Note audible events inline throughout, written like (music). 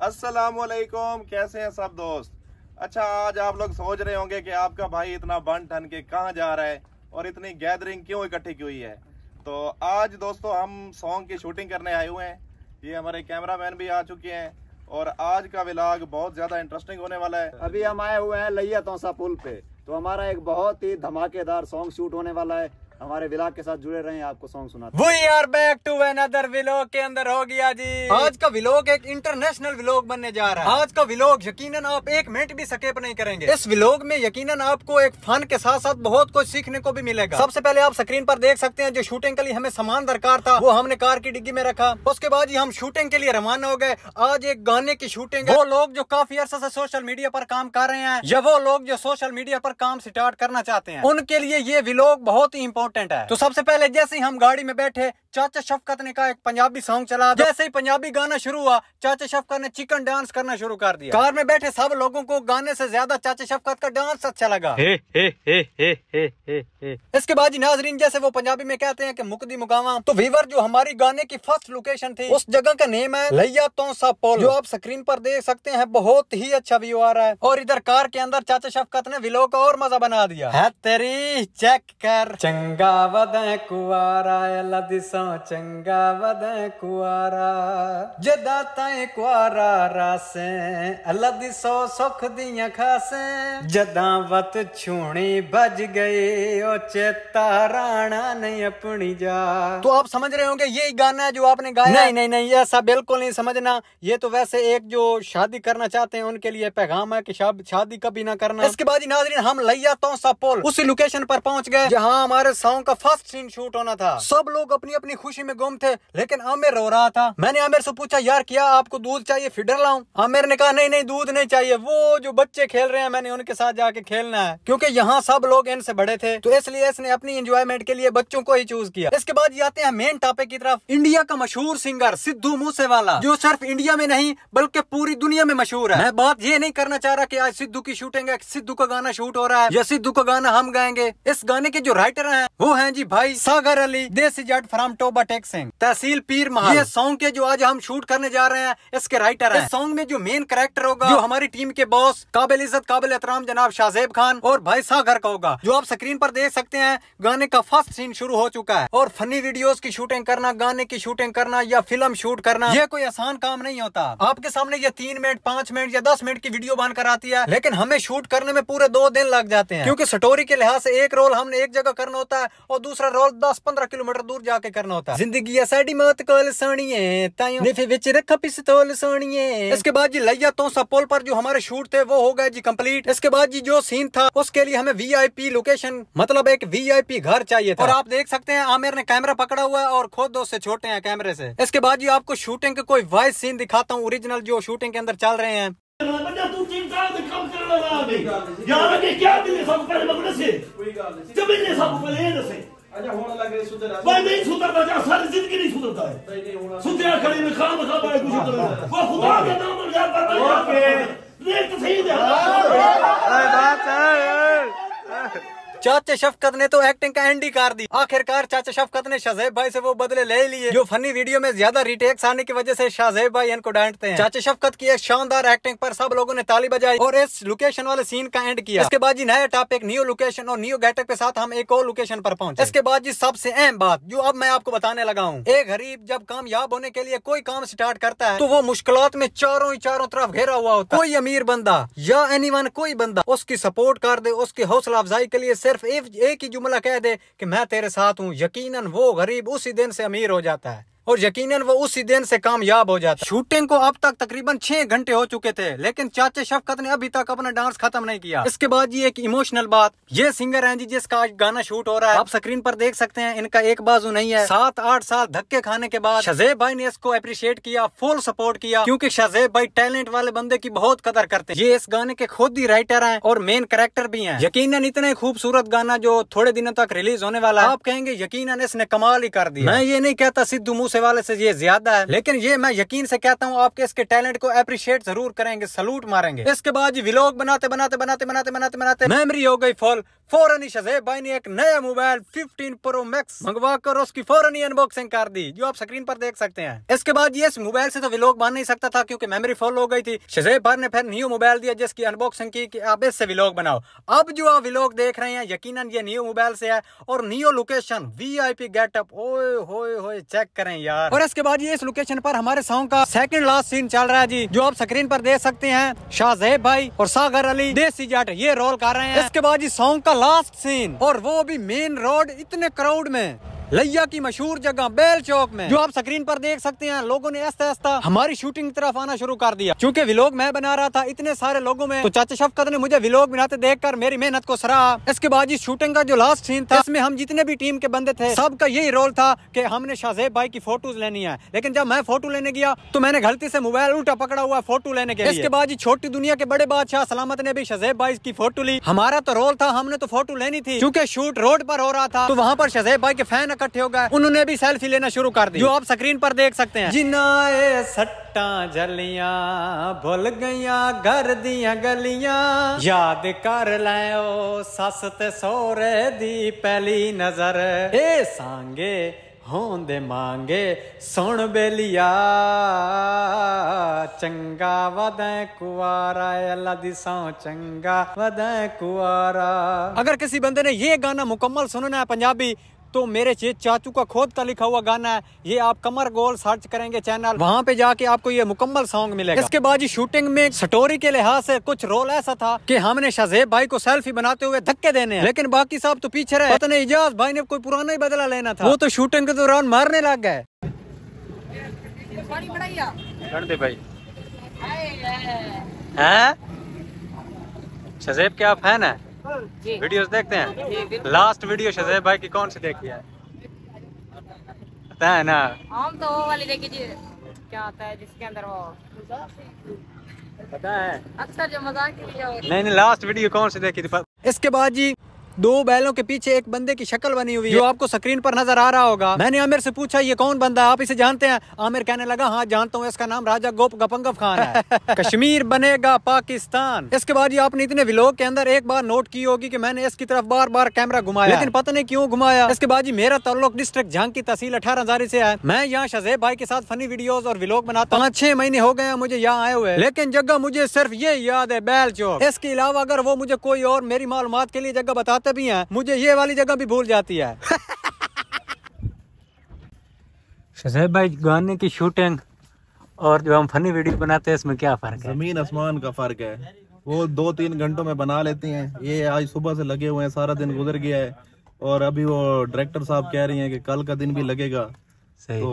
वालेकुम कैसे हैं सब दोस्त अच्छा आज आप लोग सोच रहे होंगे कि आपका भाई इतना बन ठन के कहाँ जा रहा है और इतनी गैदरिंग क्यों इकट्ठी की हुई है तो आज दोस्तों हम सॉन्ग की शूटिंग करने आए हुए हैं ये हमारे कैमरा मैन भी आ चुके हैं और आज का विलाग बहुत ज्यादा इंटरेस्टिंग होने वाला है अभी हम आए हुए हैं लैया तौसा पुल पे तो हमारा एक बहुत ही धमाकेदार सॉन्ग शूट होने वाला है हमारे विलाग के साथ जुड़े रहे आपको सॉन्ग सुना we are back to another vlog के अंदर हो गया जी आज का विलोक एक इंटरनेशनल विलोक बनने जा रहा है आज का विलोक यकीनन आप एक मिनट भी सकेप नहीं करेंगे इस विलोक में यकीनन आपको एक फन के साथ साथ बहुत कुछ सीखने को भी मिलेगा सबसे पहले आप स्क्रीन पर देख सकते हैं जो शूटिंग के लिए हमें सामान दरकार था वो हमने कार की डिग्गी में रखा उसके बाद ही हम शूटिंग के लिए रवाना हो गए आज एक गाने की शूटिंग वो लोग जो काफी अरसा से सोशल मीडिया पर काम कर रहे हैं या वो लोग जो सोशल मीडिया पर काम स्टार्ट करना चाहते हैं उनके लिए ये विलोक बहुत ही इम्पोर्टेंट अकाउंटेंट है तो सबसे पहले जैसे ही हम गाड़ी में बैठे चाचा शफकत ने कहा एक पंजाबी सॉन्ग चला जैसे ही पंजाबी गाना शुरू हुआ चाचा शफकत ने चिकन डांस करना शुरू कर दिया कार में बैठे सब लोगों को गाने से ज्यादा चाचा शफकत का डांस अच्छा लगा हे, हे, हे, हे, हे, हे, हे। इसके बाद नाजरीन जैसे वो पंजाबी में कहते हैं की मुकदी मुकावा तो वीवर जो हमारी गाने की फर्स्ट लोकेशन थी उस जगह का नेम है लैया तो पोल जो आप स्क्रीन पर देख सकते हैं बहुत ही अच्छा व्यू आ रहा है और इधर कार के अंदर चाचा शफकत ने विलो का और मजा बना दिया है तेरी चेक कर चंगा वद कुआरा दिशा चंगा वद कुआरा जदा ताए कुआरा रासे अल्लाह दी सौ सुख दिया खासे जदा वत छूणी बज गए ओ चेता राणा नहीं अपनी जा तो आप समझ रहे होंगे यही गाना है जो आपने गाया नहीं नहीं नहीं ऐसा बिल्कुल नहीं समझना ये तो वैसे एक जो शादी करना चाहते हैं उनके लिए पैगाम है कि शादी कभी ना करना इसके बाद ही नाजरीन हम लैया तो सा पोल उसी लोकेशन पर पहुंच गए जहां हमारे सॉन्ग का फर्स्ट सीन शूट होना था सब लोग अपनी अपनी अपनी खुशी में गुम थे लेकिन आमिर रो रहा था मैंने आमिर से पूछा यार क्या आपको दूध चाहिए फिडर लाऊं आमिर ने कहा नहीं नहीं दूध नहीं चाहिए वो जो बच्चे खेल रहे हैं मैंने उनके साथ जाके खेलना है क्योंकि यहाँ सब लोग इनसे बड़े थे तो इसलिए इसने अपनी एंजॉयमेंट के लिए बच्चों को ही चूज किया इसके बाद ये आते हैं मेन टॉपिक की तरफ इंडिया का मशहूर सिंगर सिद्धू मूसेवाला जो सिर्फ इंडिया में नहीं बल्कि पूरी दुनिया में मशहूर है मैं बात ये नहीं करना चाह रहा की आज सिद्धू की शूटिंग है सिद्धू का गाना शूट हो रहा है या सिद्धू का गाना हम गाएंगे इस गाने के जो राइटर है वो है जी भाई सागर अली देसी जट फ्राम टोबा टेक सिंह तहसील पीर महल ये सॉन्ग के जो आज हम शूट करने जा रहे हैं इसके राइटर है इस सॉन्ग में जो मेन करेक्टर होगा जो हमारी टीम के बॉस काबिल इज्जत काबिल एहतराम जनाब शाहजेब खान और भाई सागर का होगा जो आप स्क्रीन पर देख सकते हैं गाने का फर्स्ट सीन शुरू हो चुका है और फनी वीडियो की शूटिंग करना गाने की शूटिंग करना या फिल्म शूट करना ये कोई आसान काम नहीं होता आपके सामने ये तीन मिनट पांच मिनट या दस मिनट की वीडियो बनकर आती है लेकिन हमें शूट करने में पूरे दो दिन लग जाते हैं क्योंकि स्टोरी के लिहाज से एक रोल हमने एक जगह करना होता है और दूसरा रोल दस पंद्रह किलोमीटर दूर जाके करना करना होता जिंदगी साड़ी मौत कोल सोनी है पिस्तौल सोनी है इसके बाद जी लैया तो सा पोल पर जो हमारे शूट थे वो हो गए जी कम्प्लीट इसके बाद जी जो सीन था उसके लिए हमें वीआईपी लोकेशन मतलब एक वीआईपी घर चाहिए था और आप देख सकते हैं आमिर ने कैमरा पकड़ा हुआ है और खुद उससे छोटे हैं कैमरे से इसके बाद जी आपको शूटिंग के कोई वॉइस सीन दिखाता हूँ ओरिजिनल जो शूटिंग के अंदर चल रहे हैं यार क्या दिले सब पहले से जमीन सब पहले से ਅੱਛਾ ਹੁਣ ਲੱਗੇ ਸੁਧਰ ਬਾਈ ਨਹੀਂ ਸੁਧਰਦਾ ਜਾ ਸਾਰੀ ਜ਼ਿੰਦਗੀ ਨਹੀਂ ਸੁਧਰਦਾ ਹੈ ਨਹੀਂ ਹੁਣ ਸੁਧਿਆ ਖੜੀ ਨੇ ਖਾਮ ਖਾਬਾ ਕੁਝ ਕਰਦਾ ਉਹ ਖੁਦਾ ਦਾ ਨਾਮ ਲਿਆ ਪਰ ਓਕੇ ਰੇਟ ਸਹੀ ਦੇ ਆ ਬਾਤ ਹੈ चाचा शफकत ने तो एक्टिंग का एंड ही कर दी आखिरकार चाचा शफकत ने शाहजेब भाई से वो बदले ले लिए जो फनी वीडियो में ज्यादा रिटेक्स आने की वजह से शाहजेब भाई इनको डांटते हैं चाचा शफकत की एक शानदार एक्टिंग पर सब लोगों ने ताली बजाई और इस लोकेशन वाले सीन का एंड किया इसके बाद जी नया टॉपिक न्यू लोकेशन और न्यू गेटअप के साथ हम एक और लोकेशन पर पहुंचे इसके बाद जी सबसे अहम बात जो अब मैं आपको बताने लगा हूँ एक गरीब जब कामयाब होने के लिए कोई काम स्टार्ट करता है तो वो मुश्किल में चारों ही चारों तरफ घेरा हुआ होता कोई अमीर बंदा या एनी कोई बंदा उसकी सपोर्ट कर दे उसकी हौसला अफजाई के लिए सिर्फ एक ही जुमला कह दे कि मैं तेरे साथ हूँ यकीनन वो गरीब उसी दिन से अमीर हो जाता है और यकीनन वो उसी दिन से कामयाब हो जाता शूटिंग को अब तक तकरीबन छह घंटे हो चुके थे लेकिन चाचे शफकत ने अभी तक अपना डांस खत्म नहीं किया इसके बाद ये एक इमोशनल बात ये सिंगर है जी जिसका आज गाना शूट हो रहा है आप स्क्रीन पर देख सकते हैं इनका एक बाजू नहीं है सात आठ साल धक्के खाने के बाद शजेब भाई ने इसको अप्रिशिएट किया फुल सपोर्ट किया क्यूँकी शजेब भाई टैलेंट वाले बंदे की बहुत कदर करते ये इस गाने के खुद ही राइटर है और मेन करेक्टर भी है यकीन इतने खूबसूरत गाना जो थोड़े दिनों तक रिलीज होने वाला है आप कहेंगे यकीन इसने कमाल ही कर दिया मैं ये नहीं कहता सिद्धू मूस दूसरे वाले से ये ज्यादा है लेकिन ये मैं यकीन से कहता हूँ आपके इसके टैलेंट को अप्रिशिएट जरूर करेंगे सलूट मारेंगे इसके बाद ये व्लॉग बनाते बनाते बनाते बनाते बनाते बनाते मेमरी हो गई फॉल फोरन ही शजे भाई ने एक नया मोबाइल 15 प्रो मैक्स मंगवा कर उसकी फोरन ही अनबॉक्सिंग कर दी जो आप स्क्रीन पर देख सकते हैं इसके बाद ये इस मोबाइल से तो विलोक बन नहीं सकता था क्योंकि मेमोरी फॉल हो गई थी शजेब भाई ने फिर न्यू मोबाइल दिया जिसकी अनबॉक्सिंग की कि आप इससे विलोक बनाओ अब जो आप विलोक देख रहे हैं यकीन ये न्यू मोबाइल से है और new location V I P getup ओ हो चेक करें यार और इसके बाद ये इस लोकेशन पर हमारे सॉन्ग का सेकंड लास्ट सीन चल रहा है जी जो आप स्क्रीन पर देख सकते हैं शाहजेब भाई और सागर अली देसी जाट ये रोल कर रहे हैं इसके बाद जी सॉन्ग का लास्ट सीन और वो भी मेन रोड इतने क्राउड में लैया की मशहूर जगह बेल चौक में जो आप स्क्रीन पर देख सकते हैं लोगों ने ऐसा ऐसा हमारी शूटिंग तरफ आना शुरू कर दिया क्योंकि विलोग मैं बना रहा था इतने सारे लोगों में तो चाचा शफकत ने मुझे विलोग बनाते देखकर मेरी मेहनत को सराहा इसके बाद इस शूटिंग का जो लास्ट सीन था इसमें हम जितने भी टीम के बंदे थे सबका यही रोल था की हमने शाहजेब भाई की फोटोज लेनी है लेकिन जब मैं फोटो लेने गया तो मैंने गलती से मोबाइल उल्टा पकड़ा हुआ फोटो लेने के इसके बाद छोटी दुनिया के बड़े बादशाह सलामत ने भी शाहजेब भाई की फोटो ली हमारा तो रोल था हमने तो फोटो लेनी थी क्यूँकी शूट रोड पर हो रहा था तो वहाँ पर शाहजेब भाई के फैन इकट्ठे हो गए उन्होंने भी सेल्फी लेना शुरू कर दी जो आप स्क्रीन पर देख सकते हैं जिनाए सट्टा जलिया भुल गईया घर दिया गलिया याद कर लो सस ते सोरे दी पहली नजर ए सांगे ਹੋਂਦੇ ਮੰਗੇ ਸੁਣ ਬੇਲੀਆ ਚੰਗਾ ਵਦੈ ਕੁਆਰਾ ਅੱਲਾ ਦੀ ਸੌ ਚੰਗਾ ਵਦੈ ਕੁਆਰਾ ਅਗਰ ਕਿਸੇ ਬੰਦੇ ਨੇ ਇਹ ਗਾਣਾ ਮੁਕੰਮਲ ਸੁਨਣਾ ਹੈ तो मेरे चेत चाचू का खोद का लिखा हुआ गाना है ये आप कमर गोल सर्च करेंगे चैनल वहाँ पे जाके आपको ये मुकम्मल सॉन्ग मिलेगा इसके बाद शूटिंग में स्टोरी के लिहाज से कुछ रोल ऐसा था कि हमने शाहजेब भाई को सेल्फी बनाते हुए धक्के देने लेकिन बाकी साहब तो पीछे रहे पता इजाज भाई ने कोई पुराना ही बदला लेना था वो तो शूटिंग के दौरान मारने लग गए शजेब क्या फैन है वीडियोस देखते हैं लास्ट वीडियो शजेब भाई की कौन सी देखी है है ना हम तो वो वाली देखी जी क्या आता है जिसके अंदर वो पता है अक्सर जो मजाक नहीं नहीं लास्ट वीडियो कौन सी देखी थी इसके बाद जी दो बैलों के पीछे एक बंदे की शक्ल बनी हुई है जो आपको स्क्रीन पर नजर आ रहा होगा मैंने आमिर से पूछा ये कौन बंदा है आप इसे जानते हैं आमिर कहने लगा हाँ जानता हूँ इसका नाम राजा गोप गपंगव खान है (laughs) कश्मीर बनेगा पाकिस्तान इसके बाद ये आपने इतने विलोक के अंदर एक बार नोट की होगी की मैंने इसकी तरफ बार बार कैमरा घुमाया लेकिन पता नहीं क्यूँ घुमाया इसके बाद जी मेरा तल्लुक डिस्ट्रिक्ट झांग की तहसील अठारह से है मैं यहाँ शजेब भाई के साथ फनी वीडियो और विलोक बनाता हूँ पाँच छह महीने हो गए मुझे यहाँ आए हुए लेकिन जगह मुझे सिर्फ ये याद है बैल चौक इसके अलावा अगर वो मुझे कोई और मेरी मालूम के लिए जगह बताते जाते भी हैं मुझे ये वाली जगह भी भूल जाती है (laughs) शहजाद भाई गाने की शूटिंग और जो हम फनी वीडियो बनाते हैं इसमें क्या फर्क है जमीन आसमान का फर्क है वो दो तीन घंटों में बना लेती हैं ये आज सुबह से लगे हुए हैं सारा दिन गुजर गया है और अभी वो डायरेक्टर साहब कह रही हैं कि कल का दिन भी लगेगा सही तो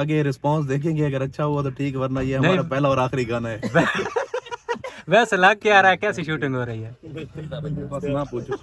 आगे रिस्पांस देखेंगे अगर अच्छा हुआ तो ठीक वरना ये हमारा पहला और आखिरी गाना है (laughs) (laughs) वैसे लग के आ रहा है कैसी शूटिंग हो रही है बस ना पूछो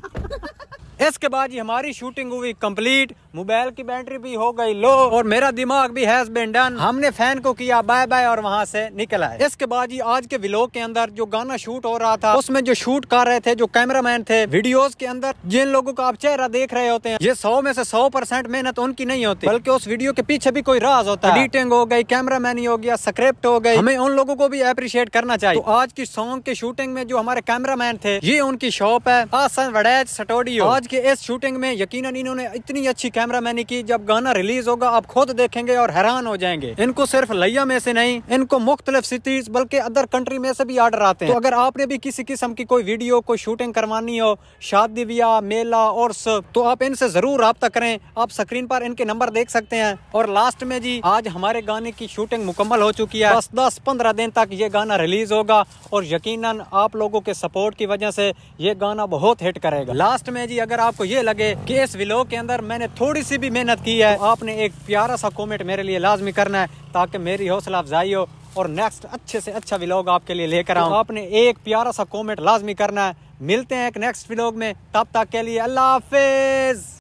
इसके बाद ये हमारी शूटिंग हुई कंप्लीट मोबाइल की बैटरी भी हो गई लो और मेरा दिमाग भी हैज बिन डन हमने फैन को किया बाय बाय और वहाँ से निकला है इसके बाद ही आज के विलोक के अंदर जो गाना शूट हो रहा था उसमें जो शूट कर रहे थे जो कैमरामैन थे वीडियोस के अंदर जिन लोगों का आप चेहरा देख रहे होते हैं ये सौ में से सौ परसेंट मेहनत उनकी नहीं होती बल्कि उस वीडियो के पीछे भी कोई राज होता है एडिटिंग हो गई कैमरा मैन हो गया स्क्रिप्ट हो गई हमें उन लोगों को भी अप्रिशिएट करना चाहिए तो आज की सॉन्ग के शूटिंग में जो हमारे कैमरा थे ये उनकी शॉप है आसन वडेज सटोडियो आज के इस शूटिंग में यकीनन इन्होंने इतनी अच्छी कैमरा मैनी की जब गाना रिलीज होगा आप खुद देखेंगे और हैरान हो जाएंगे इनको सिर्फ लैया में से नहीं इनको मुख्तलिफ सिटीज बल्कि अदर कंट्री में से भी ऑर्डर आते हैं तो अगर आपने भी किसी किस्म की कोई वीडियो कोई शूटिंग करवानी हो शादी ब्याह मेला और सब तो आप इनसे जरूर रबता करें आप स्क्रीन पर इनके नंबर देख सकते हैं और लास्ट में जी आज हमारे गाने की शूटिंग मुकम्मल हो चुकी है बस दस पंद्रह दिन तक ये गाना रिलीज होगा और यकीनन आप लोगों के सपोर्ट की वजह से ये गाना बहुत हिट करेगा लास्ट में जी अगर अगर आपको ये लगे कि इस व्लॉग के अंदर मैंने थोड़ी सी भी मेहनत की है तो आपने एक प्यारा सा कॉमेंट मेरे लिए लाजमी करना है ताकि मेरी हौसला अफजाई हो और नेक्स्ट अच्छे से अच्छा व्लॉग आपके लिए लेकर आऊँ तो आपने एक प्यारा सा कॉमेंट लाजमी करना है मिलते हैं एक नेक्स्ट व्लॉग में तब तक के लिए अल्लाह हाफिज़